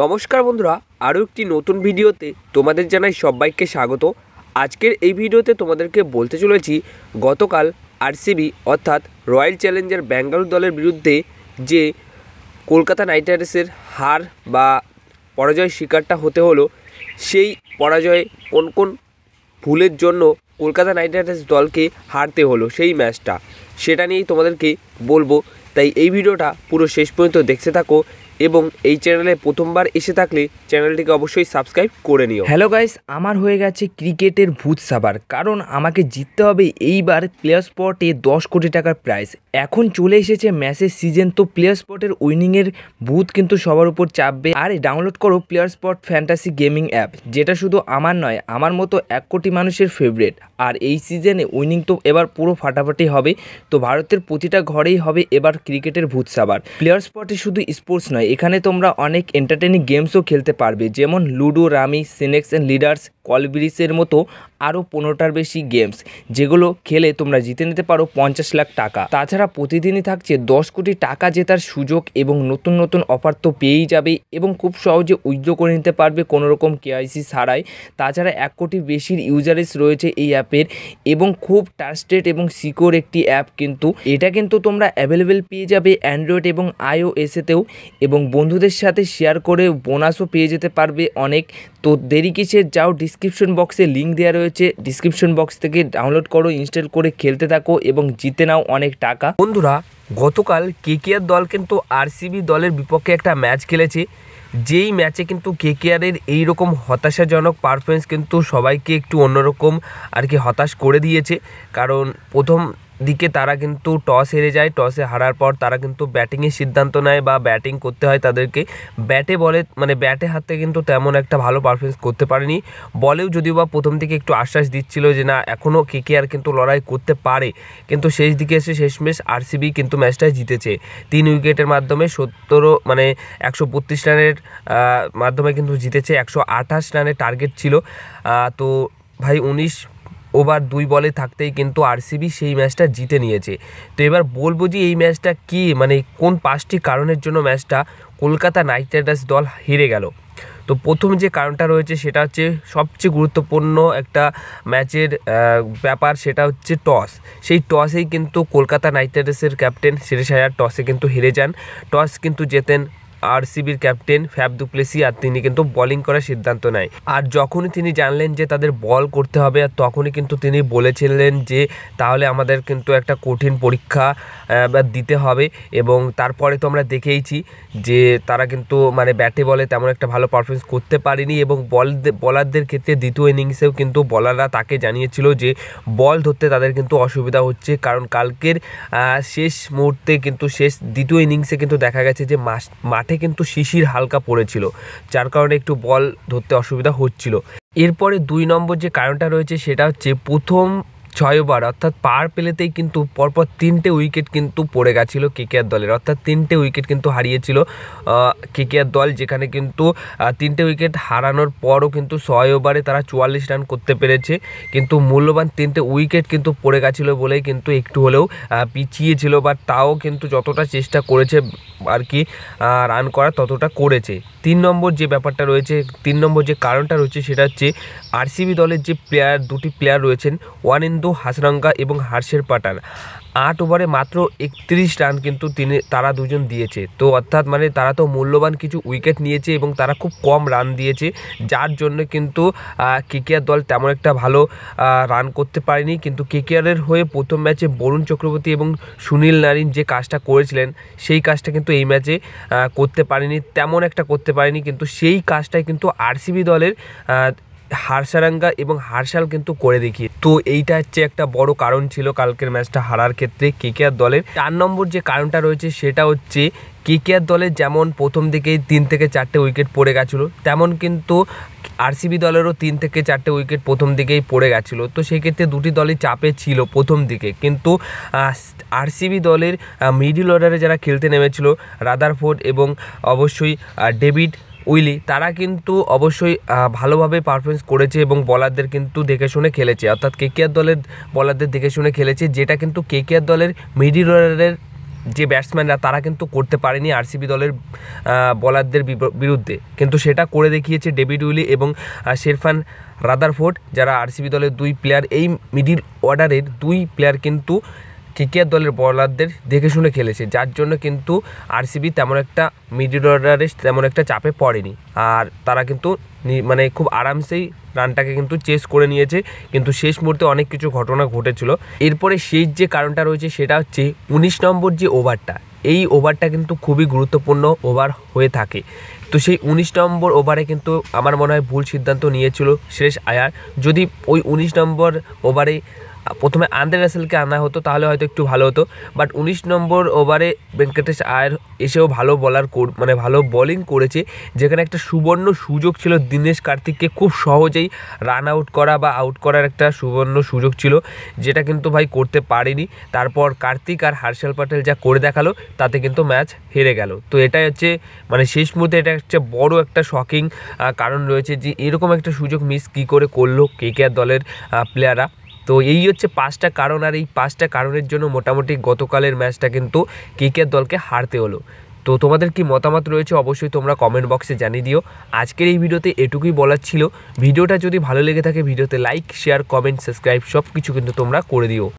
নমস্কার বন্ধুরা আরও একটি নতুন ভিডিওতে তোমাদের জানাই সবাইকে স্বাগত আজকের এই ভিডিওতে তোমাদেরকে বলতে চলেছি গতকাল আরসিবি অর্থাৎ রয়্যাল চ্যালেঞ্জার ব্যাঙ্গালোর দলের বিরুদ্ধে যে কলকাতা নাইট রাইডার্সের হার বা পরাজয় শিকারটা হতে হলো সেই পরাজয়ে কোন কোন ভুলের জন্য কলকাতা নাইট রাইডার্স দলকে হারতে হলো সেই ম্যাচটা সেটা নিয়েই তোমাদেরকে বলবো তাই এই ভিডিওটা পুরো শেষ পর্যন্ত দেখতে থাকো এবং এই চ্যানেলে প্রথমবার এসে থাকলে চ্যানেলটিকে অবশ্যই সাবস্ক্রাইব করে নিও হ্যালো গাইস আমার হয়ে গেছে ক্রিকেটের ভূত সাবার কারণ আমাকে জিততে হবে এইবার প্লেয়ার স্পটে দশ কোটি টাকার প্রাইস এখন চলে এসেছে ম্যাচের সিজন তো প্লেয়ার স্পটের উইনিংয়ের বুথ কিন্তু সবার উপর চাপবে আর ডাউনলোড করো player spot fantasy gaming app যেটা শুধু আমার নয় আমার মতো এক কোটি মানুষের ফেভারেট আর এই সিজনে উইনিং তো এবার পুরো ফাটাফাটি হবে তো ভারতের প্রতিটা ঘরেই হবে এবার ক্রিকেটের ভূত সাবার প্লেয়ার স্পটে শুধু স্পোর্টস নয় এখানে তোমরা অনেক এন্টারটেনিং গেমসও খেলতে পারবে যেমন ludo rummy snakes and ladders call ব্রিজের মতো আরও পনেরোটার বেশি গেমস যেগুলো খেলে তোমরা জিতে নিতে পারো পঞ্চাশ লাখ টাকা তাছাড়া প্রতিদিনই থাকছে দশ কোটি টাকা জেতার সুযোগ এবং নতুন নতুন অফার তো পেয়েই যাবে এবং খুব সহজে উইথড্র করে নিতে পারবে কোনো রকম কেআইসি ছাড়াই তাছাড়া এক কোটি বেশির ইউজারেস রয়েছে এই অ্যাপের এবং খুব ট্রাস্টেড এবং সিকিওর একটি অ্যাপ কিন্তু এটা কিন্তু তোমরা অ্যাভেলেবেল পেয়ে যাবে অ্যান্ড্রয়েড এবং আইও এসেতেও এবং বন্ধুদের সাথে শেয়ার করে বোনাসও পেয়ে যেতে পারবে অনেক তো দেরি কিসে যাও ডিসক্রিপশন বক্সে লিঙ্ক দেওয়া রয়েছে ডিসক্রিপশন বক্স থেকে ডাউনলোড করো ইনস্টল করে খেলতে থাকো এবং জিতে নাও অনেক টাকা বন্ধুরা গতকাল কেকেআর দল কিন্তু আরসিবি দলের বিপক্ষে একটা ম্যাচ খেলেছে যেই ম্যাচে কিন্তু কেকেআরের এই রকম হতাশাজনক পারফরমেন্স কিন্তু সবাইকে একটু অন্যরকম আর কি হতাশ করে দিয়েছে কারণ প্রথম দিকে তারা কিন্তু টস হেরে যায় টসে হারার পর তারা কিন্তু ব্যাটিংয়ের সিদ্ধান্ত নেয় বা ব্যাটিং করতে হয় তাদেরকে ব্যাটে বলে মানে ব্যাটে হাতে কিন্তু তেমন একটা ভালো পারফরমেন্স করতে পারেনি বলেও যদিও বা প্রথম দিকে একটু আশ্বাস দিচ্ছিল যে না এখনও কে কে আর কিন্তু লড়াই করতে পারে কিন্তু শেষ দিকে এসে শেষমেশ আরসিবি কিন্তু ম্যাচটা জিতেছে তিন উইকেটের মাধ্যমে সত্তরও মানে একশো বত্রিশ রানের মাধ্যমে কিন্তু জিতেছে একশো আঠাশ রানের টার্গেট ছিল তো ভাই উনিশ ওভার দুই বলে থাকতেই কিন্তু আরসিবি সেই ম্যাচটা জিতে নিয়েছে তো এবার বলবো যে এই ম্যাচটা কি মানে কোন পাঁচটি কারণের জন্য ম্যাচটা কলকাতা নাইট রাইডার্স দল হেরে গেল তো প্রথম যে কারণটা রয়েছে সেটা হচ্ছে সবচেয়ে গুরুত্বপূর্ণ একটা ম্যাচের ব্যাপার সেটা হচ্ছে টস সেই টসেই কিন্তু কলকাতা নাইট রাইডার্সের ক্যাপ্টেন সিরিজ টসে কিন্তু হেরে যান টস কিন্তু জেতেন আরসিবির ক্যাপ্টেন ফ্যাব দুপ্লেসি আর তিনি কিন্তু বলিং করার সিদ্ধান্ত নেয় আর যখনই তিনি জানলেন যে তাদের বল করতে হবে আর তখনই কিন্তু তিনি বলেছিলেন যে তাহলে আমাদের কিন্তু একটা কঠিন পরীক্ষা দিতে হবে এবং তারপরে তো আমরা দেখেইছি যে তারা কিন্তু মানে ব্যাটে বলে তেমন একটা ভালো পারফরমেন্স করতে পারেনি এবং বল বলারদের ক্ষেত্রে দ্বিতীয় ইনিংসেও কিন্তু বলাররা তাকে জানিয়েছিল যে বল ধরতে তাদের কিন্তু অসুবিধা হচ্ছে কারণ কালকের শেষ মুহূর্তে কিন্তু শেষ দ্বিতীয় ইনিংসে কিন্তু দেখা গেছে যে মাঠে সাথে কিন্তু শিশির হালকা পড়েছিল যার কারণে একটু বল ধরতে অসুবিধা হচ্ছিল এরপরে দুই নম্বর যে কারণটা রয়েছে সেটা হচ্ছে প্রথম ছয় ওভার অর্থাৎ পার পেলেতেই কিন্তু পরপর তিনটে উইকেট কিন্তু পড়ে গেছিলো কেকেআর দলের অর্থাৎ তিনটে উইকেট কিন্তু হারিয়েছিল কেকেআর দল যেখানে কিন্তু তিনটে উইকেট হারানোর পরও কিন্তু ছয় ওভারে তারা চুয়াল্লিশ রান করতে পেরেছে কিন্তু মূল্যবান তিনটে উইকেট কিন্তু পড়ে গেছিলো বলেই কিন্তু একটু হলেও পিছিয়েছিল বা তাও কিন্তু যতটা চেষ্টা করেছে আর কি রান করা ততটা করেছে তিন নম্বর যে ব্যাপারটা রয়েছে তিন নম্বর যে কারণটা রয়েছে সেটা হচ্ছে আরসিবি দলের যে প্লেয়ার দুটি প্লেয়ার রয়েছেন ওয়ানেন্দু হাসরাঙ্গা এবং হার্ষের পাটান আট ওভারে মাত্র একত্রিশ রান কিন্তু তিনি তারা দুজন দিয়েছে তো অর্থাৎ মানে তারা তো মূল্যবান কিছু উইকেট নিয়েছে এবং তারা খুব কম রান দিয়েছে যার জন্য কিন্তু কেকেআর দল তেমন একটা ভালো রান করতে পারেনি কিন্তু কেকেআরের হয়ে প্রথম ম্যাচে বরুণ চক্রবর্তী এবং সুনীল নারিন যে কাজটা করেছিলেন সেই কাজটা কিন্তু এই ম্যাচে করতে পারেনি তেমন একটা করতে পারেনি কিন্তু সেই কাজটাই কিন্তু আরসিবি দলের হারসারাঙ্গা এবং হারশাল কিন্তু করে দেখিয়ে তো এইটা হচ্ছে একটা বড় কারণ ছিল কালকের ম্যাচটা হারার ক্ষেত্রে কে কে আর দলের চার নম্বর যে কারণটা রয়েছে সেটা হচ্ছে কে কে আর দলের যেমন প্রথম দিকেই তিন থেকে চারটে উইকেট পড়ে গেছিলো তেমন কিন্তু আরসিবি দলেরও তিন থেকে চারটে উইকেট প্রথম দিকেই পড়ে গেছিলো তো সেক্ষেত্রে দুটি দলই চাপে ছিল প্রথম দিকে কিন্তু আরসিবি দলের মিডিল অর্ডারে যারা খেলতে নেমেছিল রাদারফোর্ড এবং অবশ্যই ডেভিড উইলি তারা কিন্তু অবশ্যই ভালোভাবে পারফরমেন্স করেছে এবং বলারদের কিন্তু দেখে শুনে খেলেছে অর্থাৎ কেকেআর দলের বলারদের দেখে শুনে খেলেছে যেটা কিন্তু কেকেআর দলের মিডিল অর্ডারের যে ব্যাটসম্যানরা তারা কিন্তু করতে পারেনি আরসিবি দলের বলারদের বিরুদ্ধে কিন্তু সেটা করে দেখিয়েছে ডেভিড উইলি এবং শেরফান রাদারফোর্ড যারা আরসিবি দলের দুই প্লেয়ার এই মিডিল অর্ডারের দুই প্লেয়ার কিন্তু কেকেআর দলের বলারদের দেখে শুনে খেলেছে যার জন্য কিন্তু আরসিবি তেমন একটা মিডিল অর্ডারে তেমন একটা চাপে পড়েনি আর তারা কিন্তু মানে খুব আরামসেই রানটাকে কিন্তু চেস করে নিয়েছে কিন্তু শেষ মুহূর্তে অনেক কিছু ঘটনা ঘটেছিল এরপরে শেষ যে কারণটা রয়েছে সেটা হচ্ছে উনিশ নম্বর যে ওভারটা এই ওভারটা কিন্তু খুবই গুরুত্বপূর্ণ ওভার হয়ে থাকে তো সেই উনিশ নম্বর ওভারে কিন্তু আমার মনে হয় ভুল সিদ্ধান্ত নিয়েছিল শেষ আয়ার যদি ওই উনিশ নম্বর ওভারে প্রথমে আন্দ্রে রাসেলকে আনা হতো তাহলে হয়তো একটু ভালো হতো বাট উনিশ নম্বর ওভারে ভেঙ্কটেশ আয়ের এসেও ভালো বলার মানে ভালো বলিং করেছে যেখানে একটা সুবর্ণ সুযোগ ছিল দীনেশ কার্তিককে খুব সহজেই রান আউট করা বা আউট করার একটা সুবর্ণ সুযোগ ছিল যেটা কিন্তু ভাই করতে পারেনি তারপর কার্তিক আর হার্ষাল প্যাটেল যা করে দেখালো তাতে কিন্তু ম্যাচ হেরে গেল তো এটাই হচ্ছে মানে শেষ মুহূর্তে এটা হচ্ছে বড় একটা শকিং কারণ রয়েছে যে এরকম একটা সুযোগ মিস কী করে করলো কে দলের প্লেয়াররা তো এই হচ্ছে পাঁচটা কারণ আর এই পাঁচটা কারণের জন্য মোটামুটি গতকালের ম্যাচটা কিন্তু কেকের দলকে হারতে হলো তো তোমাদের কি মতামত রয়েছে অবশ্যই তোমরা কমেন্ট বক্সে জানিয়ে দিও আজকের এই ভিডিওতে এটুকুই বলার ছিল ভিডিওটা যদি ভালো লেগে থাকে ভিডিওতে লাইক শেয়ার কমেন্ট সাবস্ক্রাইব সব কিছু কিন্তু তোমরা করে দিও